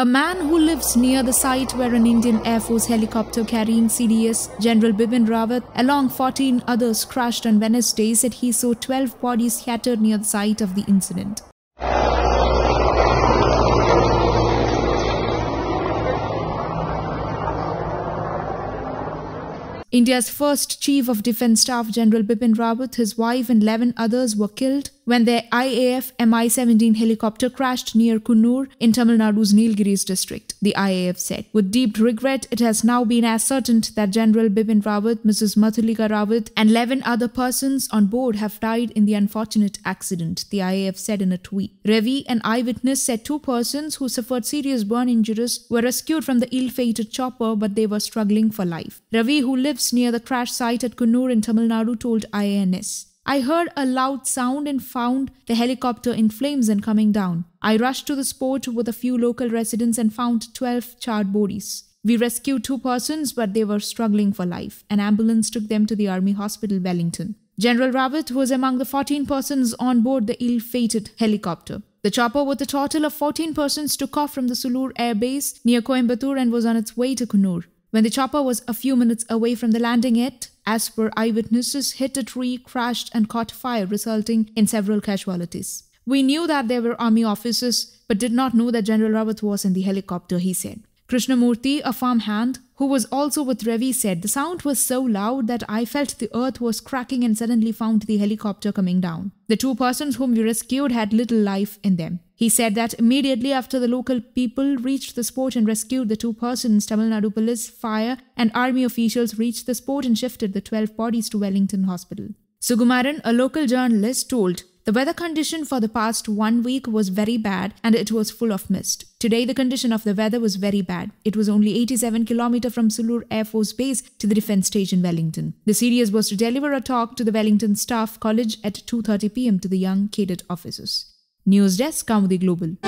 A man who lives near the site where an Indian Air Force helicopter carrying CDS General Bipin Rawat along 14 others crashed on Wednesday said he saw 12 bodies scattered near the site of the incident. India's first Chief of Defence Staff General Bipin Rawat, his wife and 11 others were killed when their IAF Mi-17 helicopter crashed near Kunur in Tamil Nadu's Nilgiris district, the IAF said. With deep regret, it has now been ascertained that General Bibin Rawat, Mrs. Mathulika Rawat and 11 other persons on board have died in the unfortunate accident, the IAF said in a tweet. Revi, an eyewitness, said two persons who suffered serious burn injuries were rescued from the ill-fated chopper but they were struggling for life. Ravi, who lives near the crash site at Kunur in Tamil Nadu, told IANS. I heard a loud sound and found the helicopter in flames and coming down. I rushed to the spot with a few local residents and found 12 charred bodies. We rescued two persons, but they were struggling for life. An ambulance took them to the Army Hospital, Wellington. General Rawat was among the 14 persons on board the ill fated helicopter. The chopper, with a total of 14 persons, took off from the Sulur Air Base near Coimbatore and was on its way to Kunur. When the chopper was a few minutes away from the landing, it, as per eyewitnesses, hit a tree, crashed, and caught fire, resulting in several casualties. We knew that there were army officers, but did not know that General Rawat was in the helicopter, he said. Krishnamurthy, a farmhand, who was also with Revi, said the sound was so loud that I felt the earth was cracking and suddenly found the helicopter coming down. The two persons whom we rescued had little life in them. He said that immediately after the local people reached the spot and rescued the two persons, Tamil Nadu police, fire, and army officials reached the spot and shifted the 12 bodies to Wellington Hospital. Sugumaran, a local journalist, told the weather condition for the past one week was very bad and it was full of mist. Today, the condition of the weather was very bad. It was only 87 km from Sulur Air Force Base to the defense stage in Wellington. The series was to deliver a talk to the Wellington Staff College at 2.30 pm to the young cadet officers. News Desk, Kamudi Global.